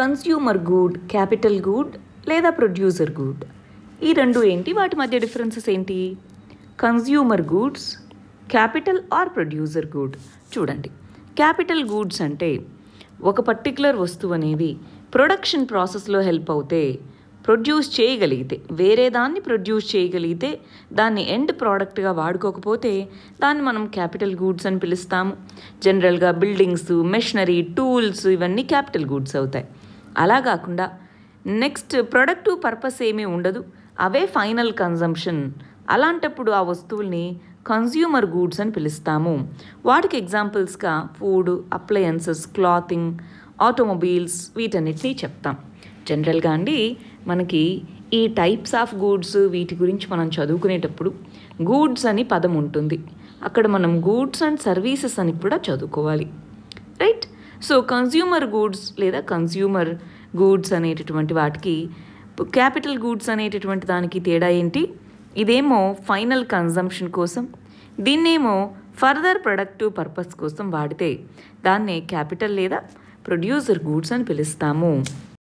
consumer గూడ్ capital గూడ్ లేదా producer గూడ్ ఈ రెండు ఏంటి వాటి మధ్య డిఫరెన్సెస్ ఏంటి consumer goods capital or producer good చూడండి క్యాపిటల్ గూడ్స్ అంటే ఒక పర్టికులర్ వస్తువు అనేది ప్రొడక్షన్ ప్రాసెస్లో హెల్ప్ అవుతే ప్రొడ్యూస్ చేయగలిగితే వేరే దాన్ని ప్రొడ్యూస్ చేయగలిగితే దాన్ని ఎండ్ ప్రోడక్ట్గా వాడుకోకపోతే దాన్ని మనం క్యాపిటల్ గూడ్స్ అని పిలుస్తాము జనరల్గా బిల్డింగ్స్ మెషినరీ టూల్స్ ఇవన్నీ క్యాపిటల్ గూడ్స్ అవుతాయి అలా కాకుండా నెక్స్ట్ ప్రొడక్ట్ పర్పస్ ఏమీ ఉండదు అవే ఫైనల్ కన్జంప్షన్ అలాంటప్పుడు ఆ వస్తువుల్ని కన్జ్యూమర్ గూడ్స్ అని పిలుస్తాము వాటికి ఎగ్జాంపుల్స్గా ఫుడ్ అప్లయన్సెస్ క్లాతింగ్ ఆటోమొబైల్స్ వీటన్నిటినీ చెప్తాం జనరల్గా అండి మనకి ఈ టైప్స్ ఆఫ్ గూడ్స్ వీటి గురించి మనం చదువుకునేటప్పుడు గూడ్స్ అని పదం ఉంటుంది అక్కడ మనం గూడ్స్ అండ్ సర్వీసెస్ అని కూడా చదువుకోవాలి రైట్ సో కన్స్యూమర్ గూడ్స్ లేదా కన్స్యూమర్ గూడ్స్ అనేటటువంటి వాటికి క్యాపిటల్ గూడ్స్ అనేటటువంటి దానికి తేడా ఏంటి ఇదేమో ఫైనల్ కన్జంప్షన్ కోసం దీన్నేమో ఫర్దర్ ప్రొడక్టివ్ పర్పస్ కోసం వాడితే దాన్నే క్యాపిటల్ లేదా ప్రొడ్యూసర్ గూడ్స్ అని పిలుస్తాము